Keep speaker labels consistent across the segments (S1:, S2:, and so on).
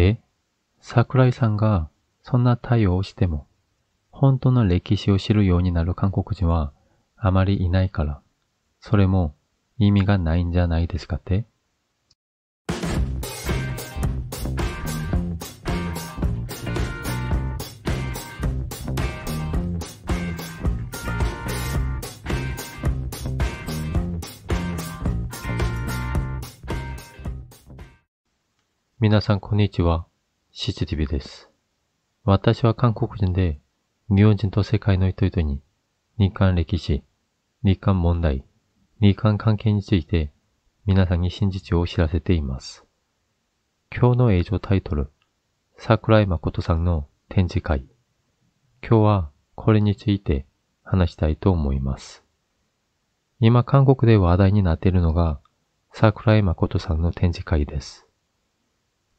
S1: え桜井さんがそんな対応をしても、本当の歴史を知るようになる韓国人はあまりいないから、それも意味がないんじゃないですかって皆さん、こんにちは。シチティビです。私は韓国人で、日本人と世界の人々に、日韓歴史、日韓問題、日韓関係について、皆さんに真実を知らせています。今日の映像タイトル、桜井誠さんの展示会。今日はこれについて話したいと思います。今韓国で話題になっているのが、桜井誠さんの展示会です。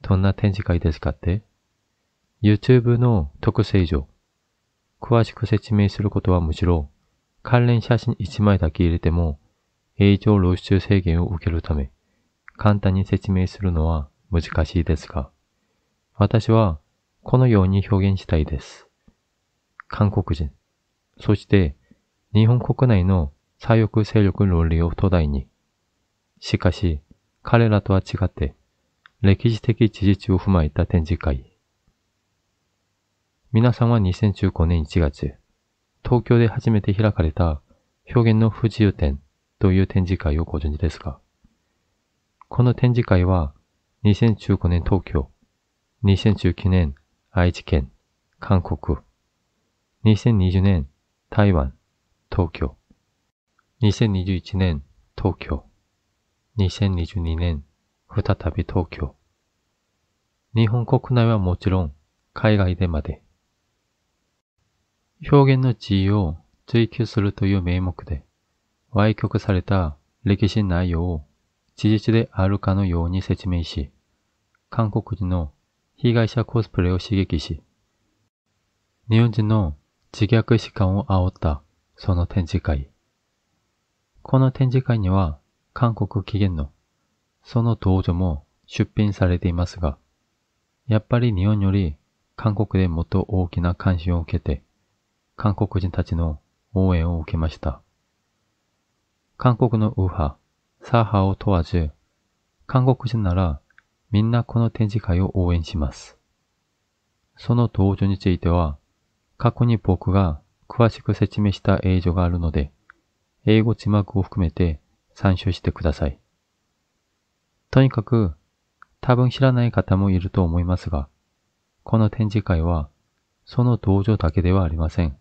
S1: どんな展示会ですかって ?YouTube の特性上、詳しく説明することはむしろ、関連写真1枚だけ入れても、映像露出制限を受けるため、簡単に説明するのは難しいですが、私はこのように表現したいです。韓国人、そして日本国内の左翼勢力論理を土台に、しかし彼らとは違って歴史的事実を踏まえた展示会。皆さんは2015年1月、東京で初めて開かれた表現の不自由展という展示会をご存知ですかこの展示会は2015年東京、2019年愛知県、韓国、2020年台湾、東京、2021年東京、2022年再び東京。日本国内はもちろん海外でまで。表現の自由を追求するという名目で、歪曲された歴史内容を事実であるかのように説明し、韓国人の被害者コスプレを刺激し、日本人の自虐視感を煽ったその展示会。この展示会には韓国起源のその道場も出品されていますが、やっぱり日本より韓国でもっと大きな関心を受けて、韓国人たちの応援を受けました。韓国の右派、左派を問わず、韓国人ならみんなこの展示会を応援します。その道場については、過去に僕が詳しく説明した映像があるので、英語字幕を含めて参照してください。とにかく、多分知らない方もいると思いますが、この展示会は、その道場だけではありません。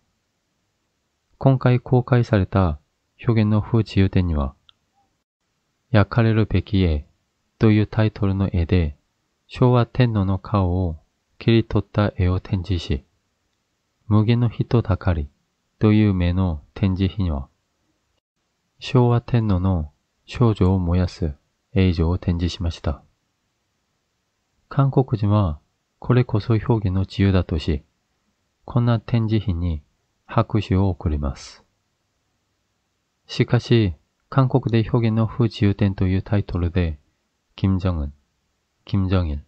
S1: 今回公開された表現の風自由展には、焼かれるべき絵というタイトルの絵で、昭和天皇の顔を切り取った絵を展示し、無限の人だかりという目の展示品は、昭和天皇の少女を燃やす映像を展示しました。韓国人はこれこそ表現の自由だとし、こんな展示品に拍手を送ります。しかし、韓国で表現の不自由展というタイトルで、金正恩、金正日、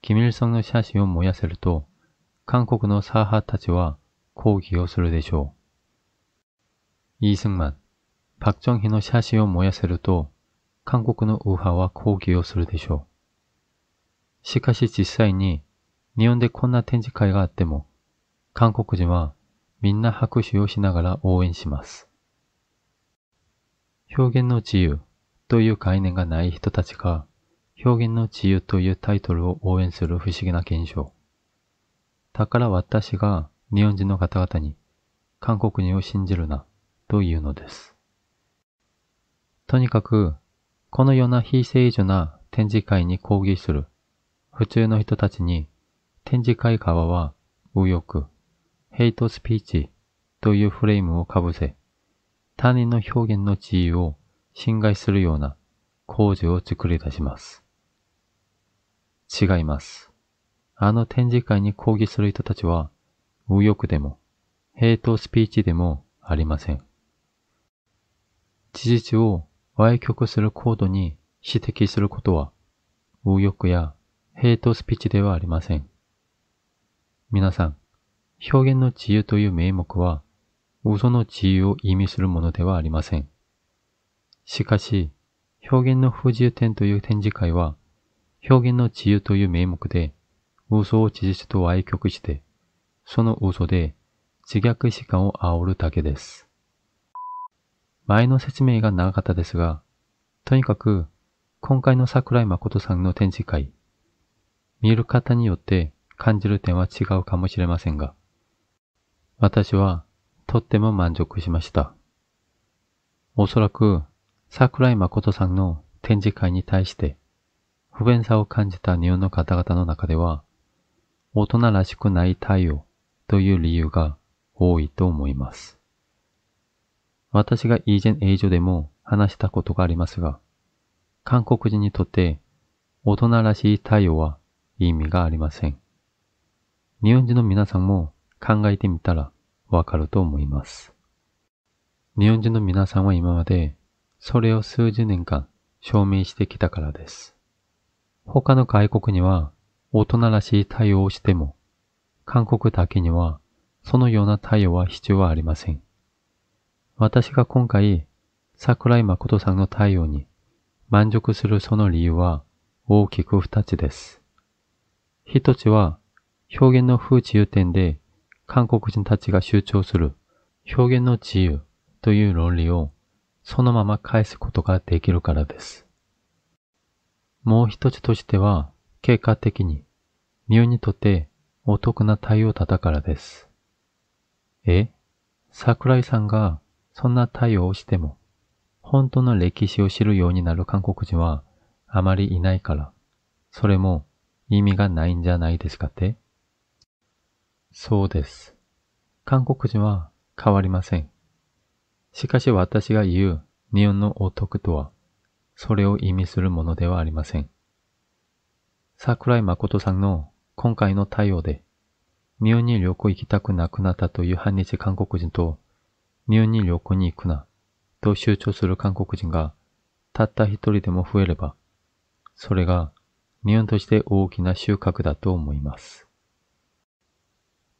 S1: 金日成の写真を燃やせると、韓国の左派たちは抗議をするでしょう。イースンマン、박정희の写真を燃やせると、韓国の右派は抗議をするでしょう。しかし実際に日本でこんな展示会があっても、韓国人はみんな拍手をしながら応援します。表現の自由という概念がない人たちが表現の自由というタイトルを応援する不思議な現象。だから私が日本人の方々に韓国人を信じるなというのです。とにかくこのような非正常な展示会に抗議する普通の人たちに展示会側は右翼、ヘイトスピーチというフレームをかぶせ、他人の表現の自由を侵害するような工事を作り出します。違います。あの展示会に抗議する人たちは右翼でもヘイトスピーチでもありません。事実を歪曲するコードに指摘することは、右翼やヘイトスピーチではありません。皆さん、表現の自由という名目は、嘘の自由を意味するものではありません。しかし、表現の不自由展という展示会は、表現の自由という名目で、嘘を事実と歪曲して、その嘘で自虐視感を煽るだけです。前の説明が長かったですが、とにかく、今回の桜井誠さんの展示会、見る方によって感じる点は違うかもしれませんが、私はとっても満足しました。おそらく桜井誠さんの展示会に対して不便さを感じた日本の方々の中では、大人らしくない対応という理由が多いと思います。私が以前英語でも話したことがありますが、韓国人にとって大人らしい対応は意味がありません。日本人の皆さんも考えてみたらわかると思います。日本人の皆さんは今までそれを数十年間証明してきたからです。他の外国には大人らしい対応をしても、韓国だけにはそのような対応は必要はありません。私が今回、桜井誠さんの太陽に満足するその理由は大きく二つです。一つは、表現の不自由点で韓国人たちが主張する表現の自由という論理をそのまま返すことができるからです。もう一つとしては、結果的に、日本にとってお得な対応だったからです。え桜井さんがそんな対応をしても、本当の歴史を知るようになる韓国人はあまりいないから、それも意味がないんじゃないですかってそうです。韓国人は変わりません。しかし私が言う日本のお得とは、それを意味するものではありません。桜井誠さんの今回の対応で、日本に旅行行きたくなくなったという反日韓国人と日本に旅行に行くな、と主張する韓国人がたった一人でも増えれば、それが日本として大きな収穫だと思います。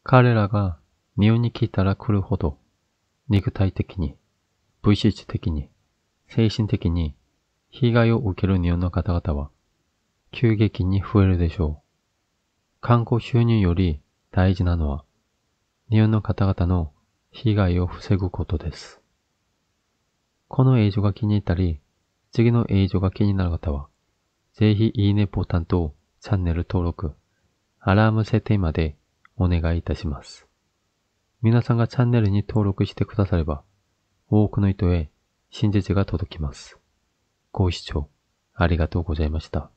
S1: 彼らが日本に来たら来るほど、肉体的に、物質的に、精神的に被害を受ける日本の方々は、急激に増えるでしょう。観光収入より大事なのは、日本の方々の被害を防ぐことです。この映像が気に入ったり、次の映像が気になる方は、ぜひいいねボタンとチャンネル登録、アラーム設定までお願いいたします。皆さんがチャンネルに登録してくだされば、多くの人へ真実が届きます。ご視聴ありがとうございました。